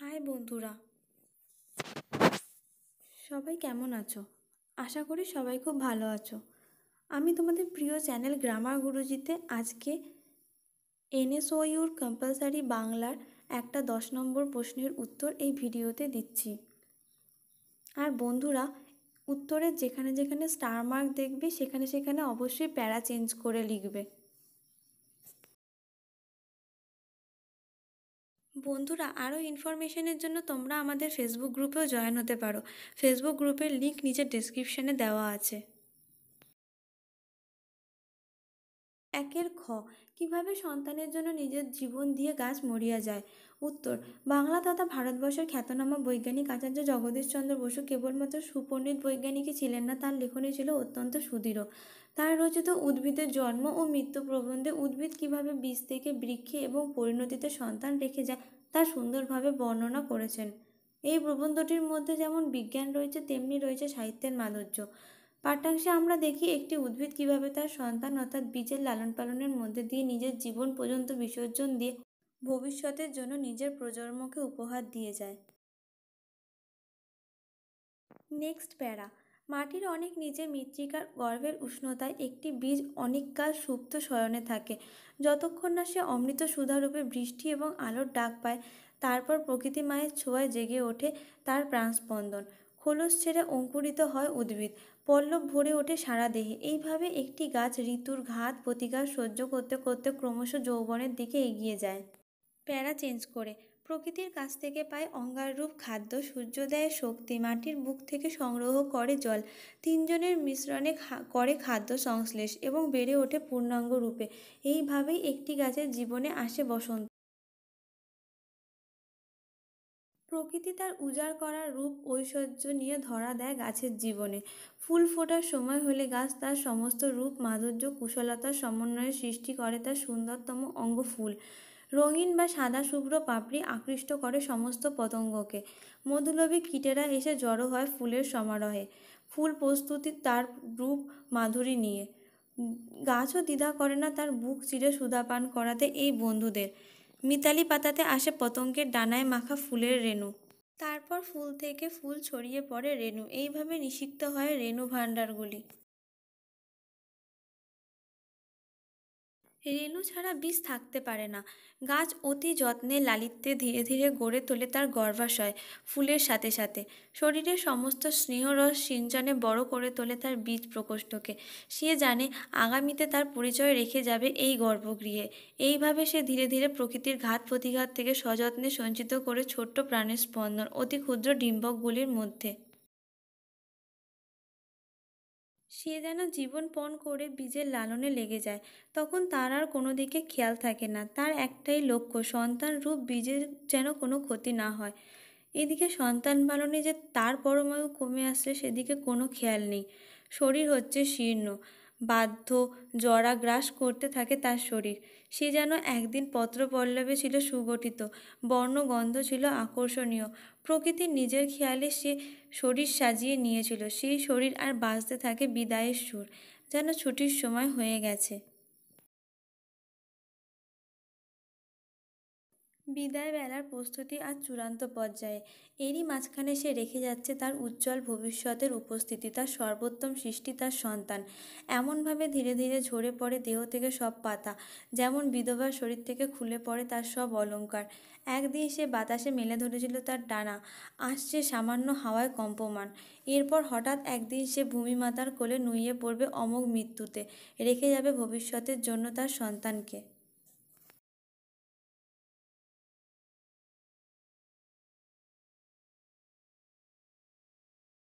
high বন্ধুরা সবাই কেমন আছো আশা করি সবাই খুব ভালো আছো আমি তোমাদের প্রিয় চ্যানেল গ্রামার গুরুজিতে আজকে এনএসওইউর কম্পালসারি বাংলার একটা দশ নম্বর প্রশ্নের উত্তর এই ভিডিওতে দিচ্ছি আর বন্ধুরা উত্তরে যেখানে যেখানে স্টার মার্ক দেখবে সেখানে সেখানে অবশ্যই প্যারা চেঞ্জ করে লিখবে বন্ধুরা আরও ইনফরমেশনের জন্য তোমরা আমাদের ফেসবুক গ্রুপেও জয়েন হতে পারো ফেসবুক গ্রুপের লিঙ্ক নিচের ডিসক্রিপশানে দেওয়া আছে একের খ কিভাবে সন্তানের জন্য নিজের জীবন দিয়ে গাছ মরিয়া যায় উত্তর বাংলা তথা ভারতবর্ষের খ্যাতনামা বৈজ্ঞানিক আচার্য জগদীশচন্দ্র বসু কেবলমাত্র সুপণ্ডিত বৈজ্ঞানিকই ছিলেন না তার লেখনী ছিল অত্যন্ত সুদৃঢ় তার রচিত উদ্ভিদের জন্ম ও মৃত্যু প্রবন্ধে উদ্ভিদ কিভাবে বীজ থেকে বৃক্ষে এবং পরিণতিতে সন্তান রেখে যায় তা সুন্দরভাবে বর্ণনা করেছেন এই প্রবন্ধটির মধ্যে যেমন বিজ্ঞান রয়েছে তেমনি রয়েছে সাহিত্যের মাধুর্য পাঠ্যাংশে আমরা দেখি একটি উদ্ভিদ কিভাবে তার সন্তান অর্থাৎ বীজের লালন পালনের মধ্যে দিয়ে নিজের জীবন পর্যন্ত বিসর্জন দিয়ে ভবিষ্যতের জন্য নিজের প্রজন্মকে উপহার দিয়ে যায় নেক্সট প্যারা মাটির অনেক নিচে মৃত্তিকার গর্ভের উষ্ণতায় একটি বীজ অনেককাল সুপ্ত শয়নে থাকে যতক্ষণ না সে অমৃত সুধারূপে বৃষ্টি এবং আলোর ডাক পায় তারপর প্রকৃতি মায়ের ছোঁয়ায় জেগে ওঠে তার প্রাণস্পন্দন খোলস ছেড়ে অঙ্কুরিত হয় উদ্ভিদ পল্লব ভরে ওঠে সারা দেহে এইভাবে একটি গাছ ঋতুর ঘাত প্রতিকার সহ্য করতে করতে ক্রমশ যৌবনের দিকে এগিয়ে যায় প্যারা চেঞ্জ করে প্রকৃতির কাছ থেকে পায় অঙ্গাররূপ খাদ্য সূর্যোদয়ের শক্তি মাটির বুক থেকে সংগ্রহ করে জল তিনজনের মিশ্রণে করে খাদ্য সংশ্লেষ এবং বেড়ে ওঠে পূর্ণাঙ্গ রূপে এইভাবেই একটি গাছের জীবনে আসে বসন্ত প্রকৃতি তার উজাড় করা রূপ ঐশ্বর্য নিয়ে ধরা দেয় গাছের জীবনে ফুল ফোটার সময় হলে গাছ তার সমস্ত রূপ মাধুর্য কুশলতার সমন্বয়ে সৃষ্টি করে তার সুন্দরতম অঙ্গ ফুল রঙিন বা সাদা শুভ্র পাপড়ি আকৃষ্ট করে সমস্ত পতঙ্গকে মধুলভী কীটেরা এসে জড়ো হয় ফুলের সমারোহে ফুল প্রস্তুতি তার রূপ মাধুরী নিয়ে গাছও দ্বিধা করে না তার বুক চিরে সুদাপান করাতে এই বন্ধুদের মিতালি পাতাতে আসে পতঙ্গের ডানায় মাখা ফুলের রেণু তারপর ফুল থেকে ফুল ছড়িয়ে পড়ে রেণু এইভাবে নিষিক্ত হয় রেণু ভাণ্ডারগুলি রেণু ছাড়া বীজ থাকতে পারে না গাছ অতি যত্নে লালিত্যে ধীরে ধীরে গড়ে তোলে তার গর্ভাশয় ফুলের সাথে সাথে শরীরের সমস্ত স্নেহরস সিঞ্চনে বড় করে তোলে তার বীজ প্রকোষ্ঠকে সে জানে আগামীতে তার পরিচয় রেখে যাবে এই গর্ভগৃহে এইভাবে সে ধীরে ধীরে প্রকৃতির ঘাত প্রতিঘাত থেকে সযত্নে সঞ্চিত করে ছোট্ট প্রাণের স্পন্দন অতি ক্ষুদ্র ডিম্বকগুলির মধ্যে সে যেন জীবনপণ করে বীজের লালনে লেগে যায় তখন তার আর কোনো দিকে খেয়াল থাকে না তার একটাই লক্ষ্য সন্তান রূপ বীজের যেন কোনো ক্ষতি না হয় এদিকে সন্তান পালনে যে তার পরমায়ু কমে আসছে সেদিকে কোনো খেয়াল নেই শরীর হচ্ছে শীর্ণ বাধ্য গ্রাস করতে থাকে তার শরীর সে যেন একদিন পত্রপল্লবে ছিল সুগঠিত বর্ণগন্ধ ছিল আকর্ষণীয় প্রকৃতির নিজের খেয়ালে সে শরীর সাজিয়ে নিয়েছিল সেই শরীর আর বাঁচতে থাকে বিদায়ের সুর যেন ছুটির সময় হয়ে গেছে বিদায় বেলার প্রস্তুতি আর চূড়ান্ত পর্যায়ে এরই মাঝখানে সে রেখে যাচ্ছে তার উজ্জ্বল ভবিষ্যতের উপস্থিতি তার সর্বোত্তম সৃষ্টি তার সন্তান এমনভাবে ধীরে ধীরে ঝরে পড়ে দেহ থেকে সব পাতা যেমন বিধবার শরীর থেকে খুলে পড়ে তার সব অলঙ্কার একদিন সে বাতাসে মেলে ধরেছিল তার ডানা আসছে সামান্য হাওয়ায় কম্পমান এরপর হঠাৎ একদিন সে ভূমিমাতার কোলে নুইয়ে পড়বে অমোঘ মৃত্যুতে রেখে যাবে ভবিষ্যতের জন্য তার সন্তানকে